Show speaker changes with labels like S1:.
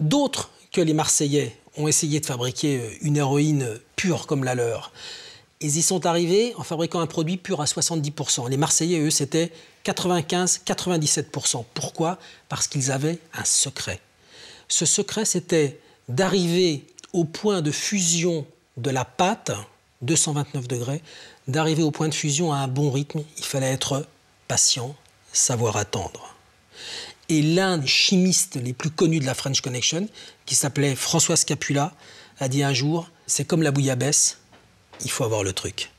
S1: D'autres que les Marseillais ont essayé de fabriquer euh, une héroïne euh, pure comme la leur. Ils y sont arrivés en fabriquant un produit pur à 70%. Les Marseillais, eux, c'était 95-97%. Pourquoi Parce qu'ils avaient un secret. Ce secret, c'était d'arriver au point de fusion de la pâte, 229 degrés, d'arriver au point de fusion à un bon rythme. Il fallait être patient, savoir attendre et l'un des chimistes les plus connus de la French Connection, qui s'appelait François Scapula, a dit un jour, c'est comme la bouillabaisse,
S2: il faut avoir le truc.